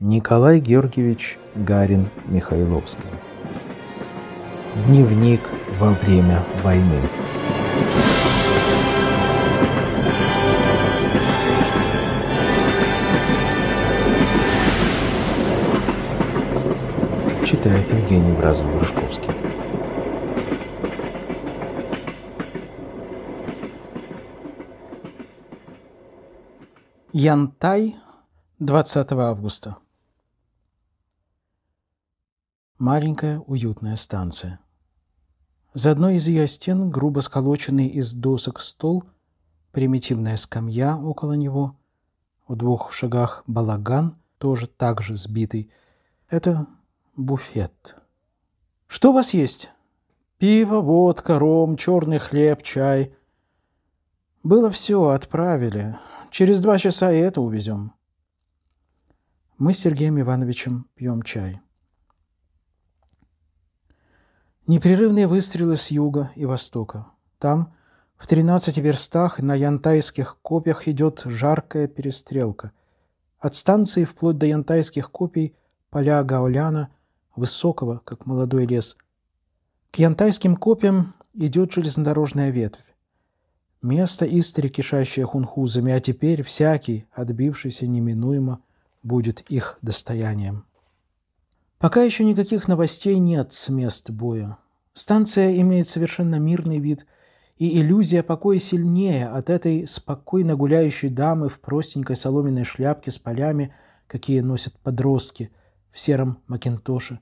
Николай Георгиевич Гарин Михайловский. Дневник во время войны. Читает Евгений Бразов-Грушковский. Янтай, 20 августа. Маленькая уютная станция. За одной из ее стен грубо сколоченный из досок стол, примитивная скамья около него, в двух шагах балаган, тоже так же сбитый. Это буфет. «Что у вас есть?» «Пиво, водка, ром, черный хлеб, чай». «Было все, отправили. Через два часа и это увезем». Мы с Сергеем Ивановичем пьем чай. Непрерывные выстрелы с юга и востока. Там, в 13 верстах, на янтайских копьях идет жаркая перестрелка. От станции вплоть до янтайских копий поля Гауляна, высокого, как молодой лес. К янтайским копьям идет железнодорожная ветвь. Место истори, кишащее хунхузами, а теперь всякий, отбившийся неминуемо, будет их достоянием. Пока еще никаких новостей нет с мест боя. Станция имеет совершенно мирный вид, и иллюзия покоя сильнее от этой спокойно гуляющей дамы в простенькой соломенной шляпке с полями, какие носят подростки в сером макинтоше.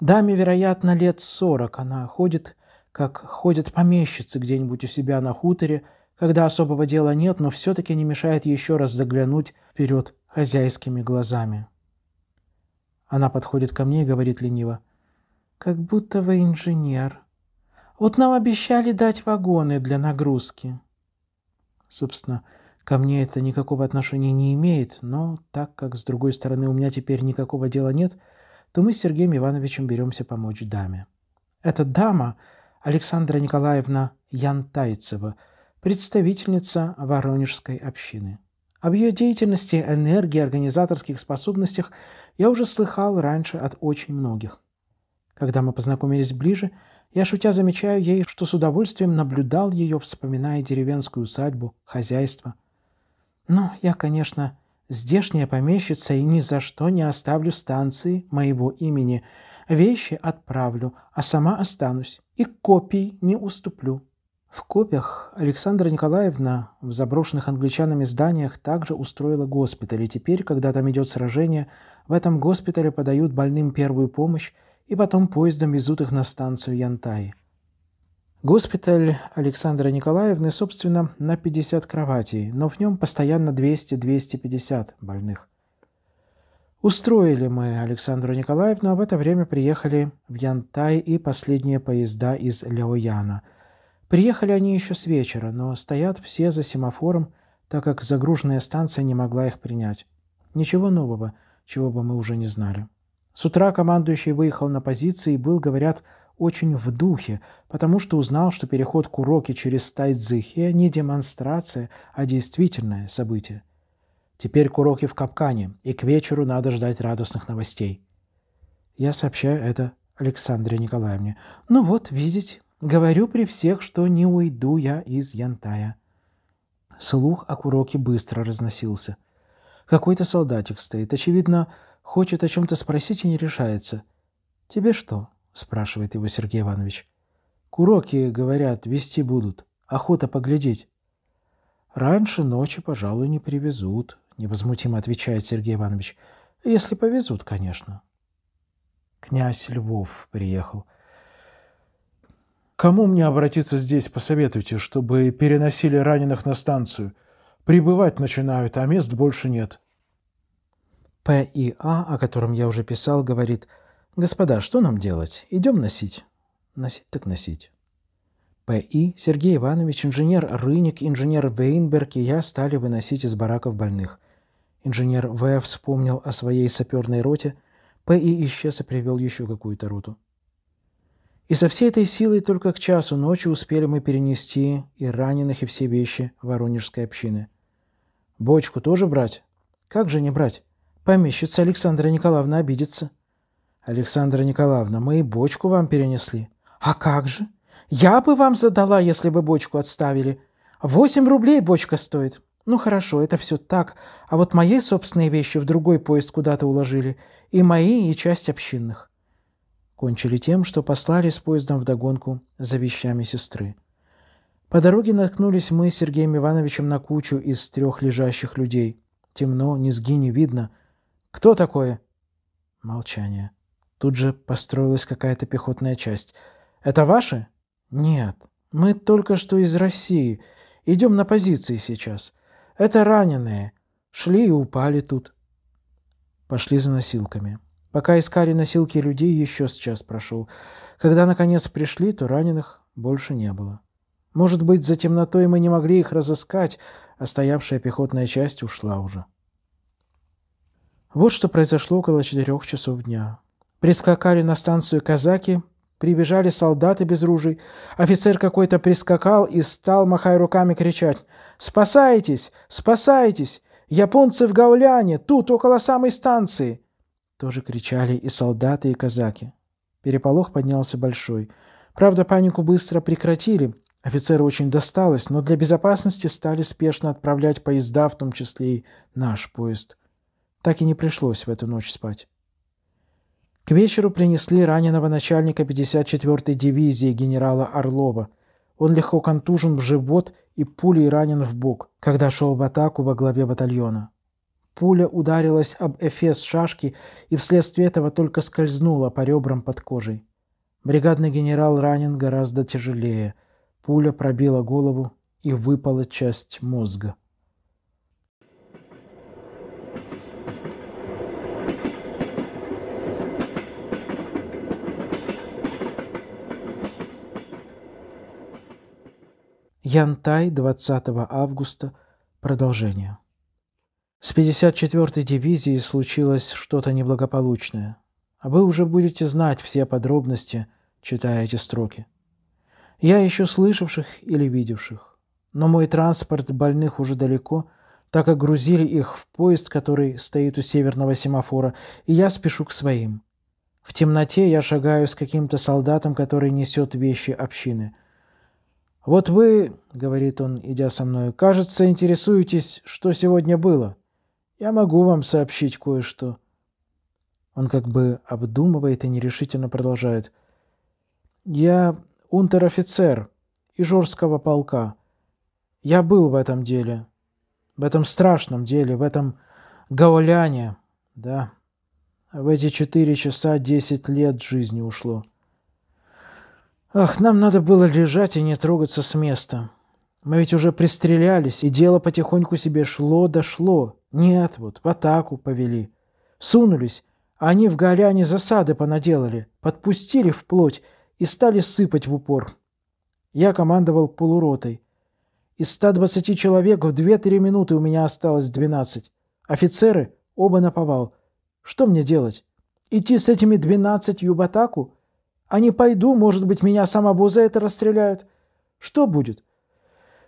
Даме, вероятно, лет сорок. Она ходит, как ходят помещицы где-нибудь у себя на хуторе, когда особого дела нет, но все-таки не мешает еще раз заглянуть вперед хозяйскими глазами. Она подходит ко мне и говорит лениво. «Как будто вы инженер. Вот нам обещали дать вагоны для нагрузки». Собственно, ко мне это никакого отношения не имеет, но так как, с другой стороны, у меня теперь никакого дела нет, то мы с Сергеем Ивановичем беремся помочь даме. Эта дама Александра Николаевна Янтайцева, представительница Воронежской общины. Об ее деятельности, энергии, организаторских способностях – я уже слыхал раньше от очень многих. Когда мы познакомились ближе, я, шутя, замечаю ей, что с удовольствием наблюдал ее, вспоминая деревенскую усадьбу, хозяйство. Но я, конечно, здешняя помещица и ни за что не оставлю станции моего имени. Вещи отправлю, а сама останусь и копий не уступлю. В Копях Александра Николаевна в заброшенных англичанами зданиях также устроила госпиталь, и теперь, когда там идет сражение, в этом госпитале подают больным первую помощь и потом поездом везут их на станцию Янтай. Госпиталь Александра Николаевны, собственно, на 50 кроватей, но в нем постоянно 200-250 больных. Устроили мы Александру Николаевну, а в это время приехали в Янтай и последние поезда из Ляояна – Приехали они еще с вечера, но стоят все за семафором, так как загруженная станция не могла их принять. Ничего нового, чего бы мы уже не знали. С утра командующий выехал на позиции и был, говорят, очень в духе, потому что узнал, что переход Куроки через Тайцзыхе не демонстрация, а действительное событие. Теперь Куроки в капкане, и к вечеру надо ждать радостных новостей. Я сообщаю это Александре Николаевне. «Ну вот, видите, Говорю при всех, что не уйду я из Янтая. Слух о Куроке быстро разносился. Какой-то солдатик стоит. Очевидно, хочет о чем-то спросить и не решается. «Тебе что?» — спрашивает его Сергей Иванович. «Куроки, говорят, вести будут. Охота поглядеть». «Раньше ночи, пожалуй, не привезут», — невозмутимо отвечает Сергей Иванович. «Если повезут, конечно». Князь Львов приехал. Кому мне обратиться здесь, посоветуйте, чтобы переносили раненых на станцию? Прибывать начинают, а мест больше нет». П. и А, о котором я уже писал, говорит, «Господа, что нам делать? Идем носить». Носить так носить. П. и Сергей Иванович, инженер Рыник, инженер Вейнберг и я стали выносить из бараков больных. Инженер В. вспомнил о своей саперной роте, П. и исчез и привел еще какую-то роту. И со всей этой силой только к часу ночи успели мы перенести и раненых, и все вещи воронежской общины. Бочку тоже брать? Как же не брать? Помещица Александра Николаевна обидится. Александра Николаевна, мы и бочку вам перенесли. А как же? Я бы вам задала, если бы бочку отставили. Восемь рублей бочка стоит. Ну хорошо, это все так, а вот мои собственные вещи в другой поезд куда-то уложили, и мои, и часть общинных кончили тем, что послали с поездом вдогонку за вещами сестры. По дороге наткнулись мы с Сергеем Ивановичем на кучу из трех лежащих людей. Темно, низги не видно. «Кто такое?» Молчание. Тут же построилась какая-то пехотная часть. «Это ваши?» «Нет, мы только что из России. Идем на позиции сейчас. Это раненые. Шли и упали тут». Пошли за носилками. Пока искали носилки людей, еще с час прошел. Когда, наконец, пришли, то раненых больше не было. Может быть, за темнотой мы не могли их разыскать, а стоявшая пехотная часть ушла уже. Вот что произошло около четырех часов дня. Прискакали на станцию казаки, прибежали солдаты без ружей. Офицер какой-то прискакал и стал, махая руками, кричать «Спасайтесь! Спасайтесь! Японцы в Гауляне, тут, около самой станции!» Тоже кричали и солдаты, и казаки. Переполох поднялся большой. Правда, панику быстро прекратили. Офицеру очень досталось, но для безопасности стали спешно отправлять поезда, в том числе и наш поезд. Так и не пришлось в эту ночь спать. К вечеру принесли раненого начальника 54-й дивизии генерала Орлова. Он легко контужен в живот и пулей ранен в бок, когда шел в атаку во главе батальона. Пуля ударилась об эфес шашки и вследствие этого только скользнула по ребрам под кожей. Бригадный генерал ранен гораздо тяжелее. Пуля пробила голову и выпала часть мозга. Янтай, 20 августа. Продолжение. С 54-й дивизией случилось что-то неблагополучное, а вы уже будете знать все подробности, читая эти строки. Я еще слышавших или видевших, но мой транспорт больных уже далеко, так как грузили их в поезд, который стоит у северного семафора, и я спешу к своим. В темноте я шагаю с каким-то солдатом, который несет вещи общины – «Вот вы, — говорит он, идя со мной, — кажется, интересуетесь, что сегодня было. Я могу вам сообщить кое-что». Он как бы обдумывает и нерешительно продолжает. «Я унтер-офицер Ижорского полка. Я был в этом деле, в этом страшном деле, в этом гауляне, да. В эти четыре часа десять лет жизни ушло. Ах, нам надо было лежать и не трогаться с места. Мы ведь уже пристрелялись, и дело потихоньку себе шло-дошло. Да шло. Нет, вот в атаку повели. Сунулись, а они в голяне засады понаделали, подпустили вплоть и стали сыпать в упор. Я командовал полуротой. Из 120 человек в 2-3 минуты у меня осталось 12. Офицеры оба наповал. Что мне делать? Идти с этими 12 в атаку? А не пойду, может быть, меня самого за это расстреляют. Что будет?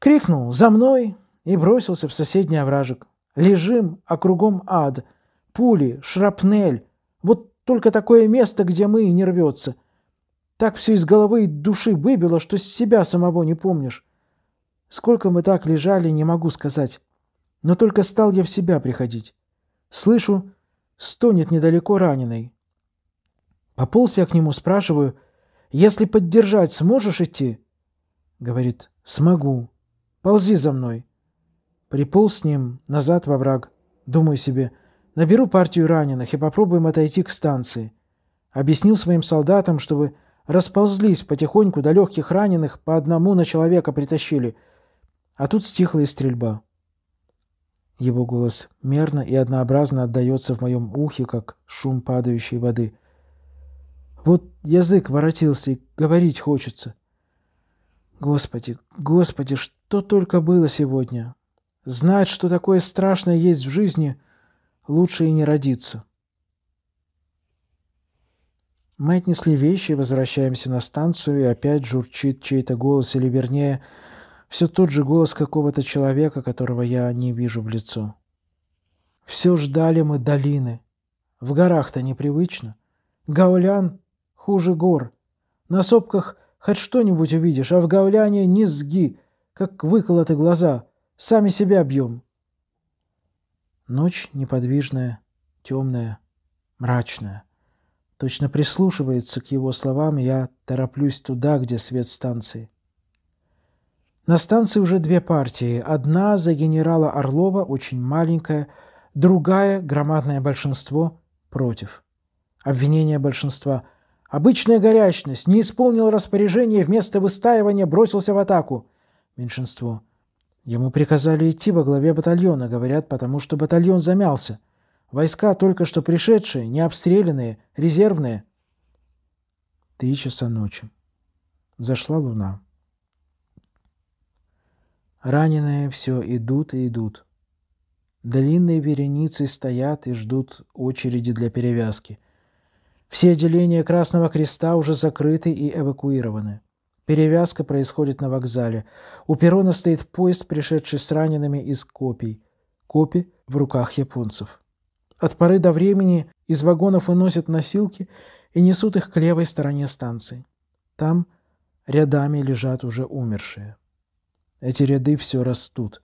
Крикнул «За мной!» и бросился в соседний овражек. Лежим, а кругом ад. Пули, шрапнель. Вот только такое место, где мы и не рвется. Так все из головы и души выбило, что себя самого не помнишь. Сколько мы так лежали, не могу сказать. Но только стал я в себя приходить. Слышу, стонет недалеко раненый. Пополз я к нему, спрашиваю, «Если поддержать, сможешь идти?» Говорит, «Смогу. Ползи за мной». Приполз с ним назад во враг. Думаю себе, наберу партию раненых и попробуем отойти к станции. Объяснил своим солдатам, чтобы расползлись потихоньку до легких раненых, по одному на человека притащили. А тут стихла и стрельба. Его голос мерно и однообразно отдается в моем ухе, как шум падающей воды. Вот язык воротился, и говорить хочется. Господи, господи, что только было сегодня. Знать, что такое страшное есть в жизни, лучше и не родиться. Мы отнесли вещи, возвращаемся на станцию, и опять журчит чей-то голос, или вернее, все тот же голос какого-то человека, которого я не вижу в лицо. Все ждали мы долины. В горах-то непривычно. Гаулян хуже гор. На сопках хоть что-нибудь увидишь, а в гауляне низги, как выколоты глаза. Сами себя бьем. Ночь неподвижная, темная, мрачная. Точно прислушивается к его словам, я тороплюсь туда, где свет станции. На станции уже две партии. Одна за генерала Орлова, очень маленькая, другая, громадное большинство, против. Обвинение большинства. Обычная горячность, не исполнил распоряжение, вместо выстаивания бросился в атаку. Меньшинство. Ему приказали идти во главе батальона, говорят, потому что батальон замялся. Войска только что пришедшие, не обстрелянные, резервные. Три часа ночи. Зашла луна. Раненые все идут и идут. Длинные вереницы стоят и ждут очереди для перевязки. Все отделения Красного Креста уже закрыты и эвакуированы. Перевязка происходит на вокзале. У перрона стоит поезд, пришедший с ранеными из копий. Копи в руках японцев. От поры до времени из вагонов выносят носилки и несут их к левой стороне станции. Там рядами лежат уже умершие. Эти ряды все растут.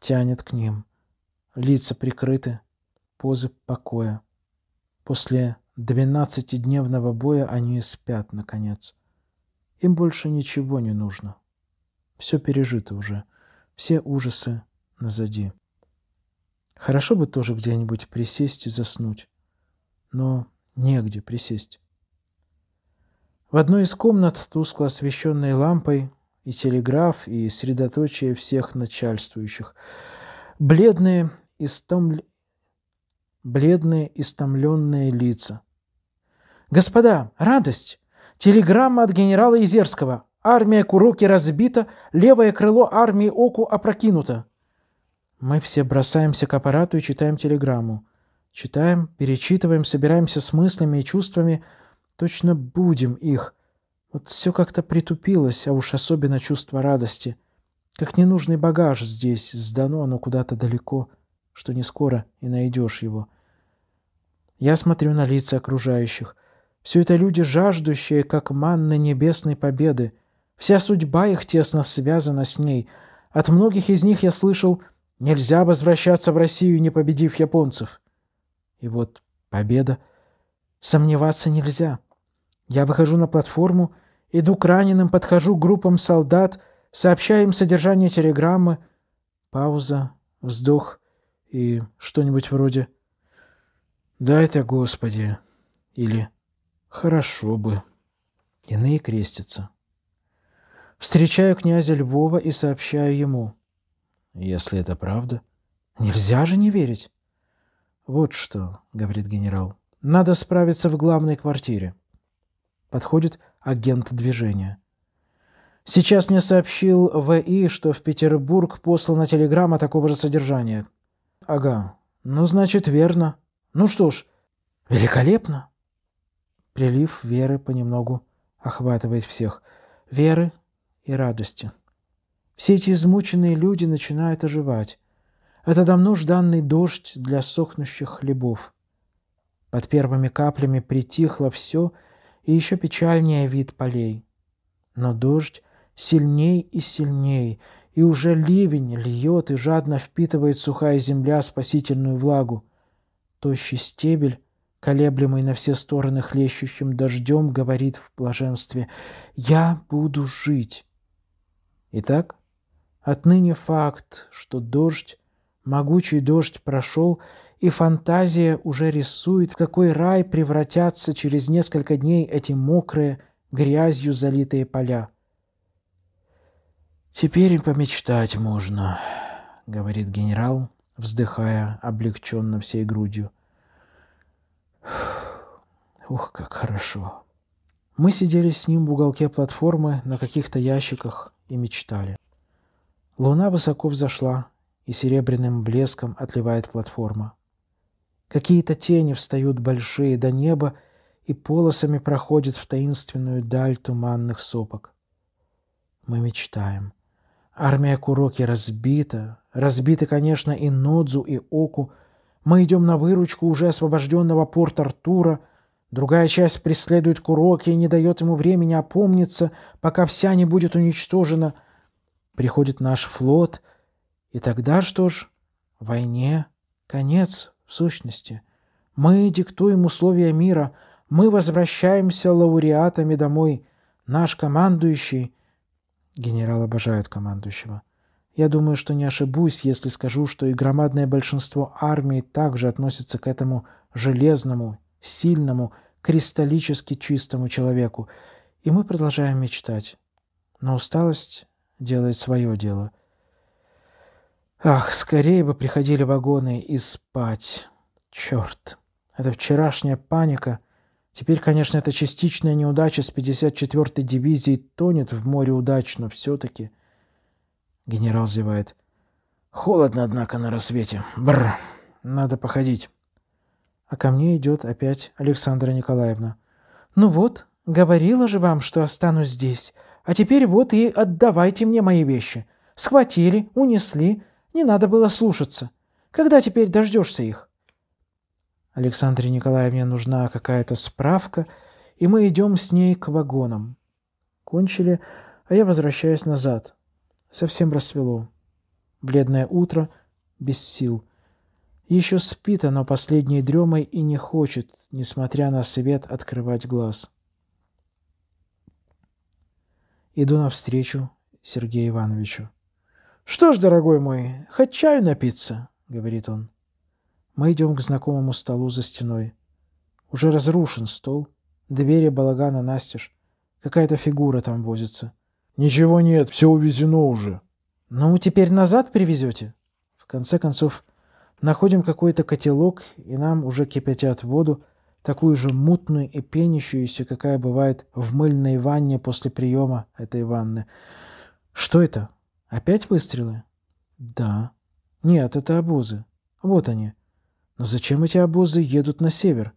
Тянет к ним. Лица прикрыты, позы покоя. После двенадцатидневного боя они спят, наконец. Им больше ничего не нужно. Все пережито уже. Все ужасы назади. Хорошо бы тоже где-нибудь присесть и заснуть. Но негде присесть. В одной из комнат, тускло освещенной лампой, и телеграф, и средоточие всех начальствующих. Бледные, истомл... Бледные истомленные лица. «Господа, радость! Телеграмма от генерала Изерского. Армия Куроки разбита, левое крыло армии Оку опрокинуто. Мы все бросаемся к аппарату и читаем телеграмму. Читаем, перечитываем, собираемся с мыслями и чувствами. Точно будем их. Вот все как-то притупилось, а уж особенно чувство радости. Как ненужный багаж здесь, сдано оно куда-то далеко, что не скоро и найдешь его. Я смотрю на лица окружающих — все это люди, жаждущие, как манны небесной победы. Вся судьба их тесно связана с ней. От многих из них я слышал «Нельзя возвращаться в Россию, не победив японцев». И вот победа. Сомневаться нельзя. Я выхожу на платформу, иду к раненым, подхожу к группам солдат, сообщаю им содержание телеграммы. Пауза, вздох и что-нибудь вроде «Дай-то, Господи!» или «Господи!» Хорошо бы. Иные крестятся. Встречаю князя Львова и сообщаю ему. Если это правда, нельзя же не верить. Вот что, говорит генерал, надо справиться в главной квартире. Подходит агент движения. Сейчас мне сообщил В.И., что в Петербург послана телеграмма такого же содержания. Ага, ну значит верно. Ну что ж, великолепно. Прилив веры понемногу охватывает всех. Веры и радости. Все эти измученные люди начинают оживать. Это давно жданный дождь для сохнущих хлебов. Под первыми каплями притихло все, и еще печальнее вид полей. Но дождь сильней и сильней, и уже ливень льет и жадно впитывает сухая земля спасительную влагу. Тощий стебель колеблемый на все стороны хлещущим дождем, говорит в блаженстве «Я буду жить». Итак, отныне факт, что дождь, могучий дождь прошел, и фантазия уже рисует, в какой рай превратятся через несколько дней эти мокрые, грязью залитые поля. «Теперь и помечтать можно», — говорит генерал, вздыхая облегченно всей грудью. Ух, как хорошо. Мы сидели с ним в уголке платформы на каких-то ящиках и мечтали. Луна высоко взошла, и серебряным блеском отливает платформа. Какие-то тени встают большие до неба и полосами проходят в таинственную даль туманных сопок. Мы мечтаем. Армия Куроки разбита. Разбиты, конечно, и Нодзу, и Оку. Мы идем на выручку уже освобожденного Порта Артура, Другая часть преследует Куроки и не дает ему времени опомниться, пока вся не будет уничтожена. Приходит наш флот, и тогда что ж, войне конец, в сущности. Мы диктуем условия мира, мы возвращаемся лауреатами домой. Наш командующий... Генерал обожает командующего. Я думаю, что не ошибусь, если скажу, что и громадное большинство армии также относится к этому железному сильному, кристаллически чистому человеку, и мы продолжаем мечтать. Но усталость делает свое дело. Ах, скорее бы приходили вагоны и спать. Черт. Это вчерашняя паника. Теперь, конечно, эта частичная неудача с 54-й дивизией тонет в море удачно, но все-таки... Генерал зевает. Холодно, однако, на рассвете. Бррр. Надо походить. А ко мне идет опять Александра Николаевна. «Ну вот, говорила же вам, что останусь здесь. А теперь вот и отдавайте мне мои вещи. Схватили, унесли, не надо было слушаться. Когда теперь дождешься их?» Александре Николаевне нужна какая-то справка, и мы идем с ней к вагонам. Кончили, а я возвращаюсь назад. Совсем рассвело. Бледное утро, без сил. Еще спит оно последней дремой и не хочет, несмотря на свет, открывать глаз. Иду навстречу Сергею Ивановичу. «Что ж, дорогой мой, хоть чаю напиться?» — говорит он. Мы идем к знакомому столу за стеной. Уже разрушен стол, двери балагана настежь. Какая-то фигура там возится. «Ничего нет, все увезено уже». «Ну, теперь назад привезете?» В конце концов, Находим какой-то котелок, и нам уже кипятят воду, такую же мутную и пенящуюся, какая бывает в мыльной ванне после приема этой ванны. Что это? Опять выстрелы? Да. Нет, это обозы. Вот они. Но зачем эти обозы едут на север?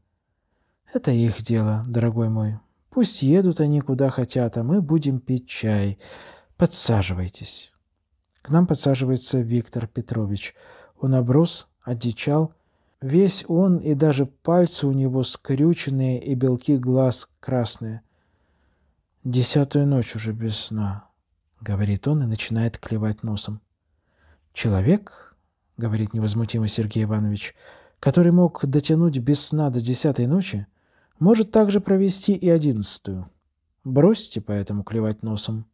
Это их дело, дорогой мой. Пусть едут они куда хотят, а мы будем пить чай. Подсаживайтесь. К нам подсаживается Виктор Петрович. Он оброс, одичал. Весь он и даже пальцы у него скрюченные и белки глаз красные. «Десятую ночь уже без сна», — говорит он и начинает клевать носом. «Человек», — говорит невозмутимо Сергей Иванович, — «который мог дотянуть без сна до десятой ночи, может также провести и одиннадцатую. Бросьте поэтому клевать носом».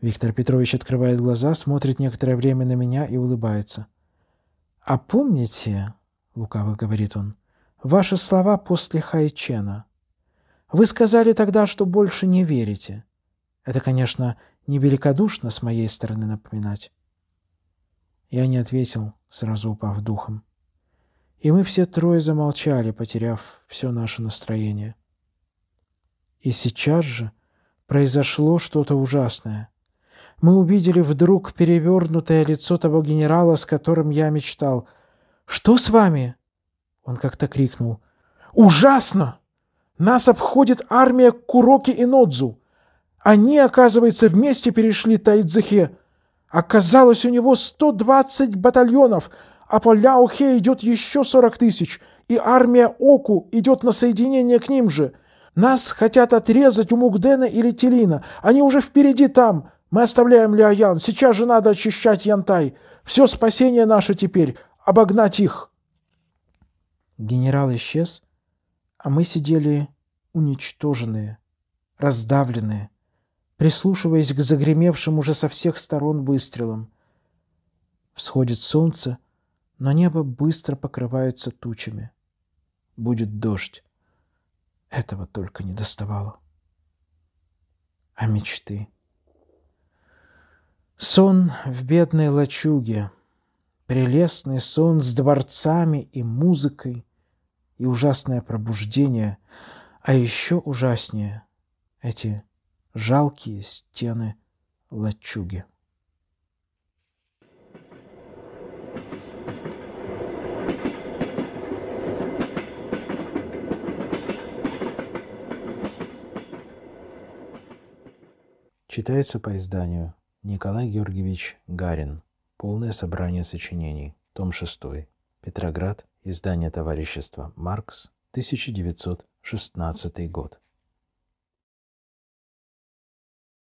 Виктор Петрович открывает глаза, смотрит некоторое время на меня и улыбается. — «А помните, — лукаво говорит он, — ваши слова после Хайчена? Вы сказали тогда, что больше не верите. Это, конечно, невеликодушно с моей стороны напоминать». Я не ответил, сразу упав духом. И мы все трое замолчали, потеряв все наше настроение. И сейчас же произошло что-то ужасное — мы увидели вдруг перевернутое лицо того генерала, с которым я мечтал. «Что с вами?» Он как-то крикнул. «Ужасно! Нас обходит армия Куроки и Нодзу! Они, оказывается, вместе перешли Тайдзехе. Оказалось, у него 120 батальонов, а по Ляухе идет еще 40 тысяч, и армия Оку идет на соединение к ним же. Нас хотят отрезать у Мукдена или Телина. Они уже впереди там. Мы оставляем Лиоян. Сейчас же надо очищать Янтай. Все спасение наше теперь. Обогнать их. Генерал исчез, а мы сидели уничтоженные, раздавленные, прислушиваясь к загремевшим уже со всех сторон выстрелам. Всходит солнце, но небо быстро покрывается тучами. Будет дождь. Этого только не доставало. А мечты... Сон в бедной лачуге, прелестный сон с дворцами и музыкой, и ужасное пробуждение, а еще ужаснее эти жалкие стены лачуги. Читается по изданию Николай Георгиевич Гарин. Полное собрание сочинений. Том 6. Петроград. Издание товарищества «Маркс», 1916 год.